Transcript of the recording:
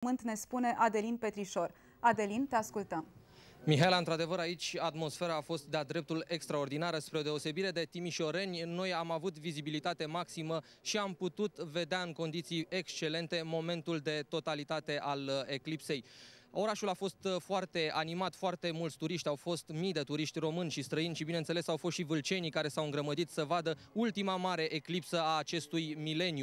Pământ ne spune Adelin Petrișor. Adelin, te ascultăm. Mihaela, într-adevăr, aici atmosfera a fost de-a dreptul extraordinară. Spre o deosebire de Timișoreni, noi am avut vizibilitate maximă și am putut vedea în condiții excelente momentul de totalitate al uh, eclipsei. Orașul a fost uh, foarte animat, foarte mulți turiști, au fost mii de turiști români și străini și bineînțeles au fost și vâlcenii care s-au îngrămădit să vadă ultima mare eclipsă a acestui mileniu.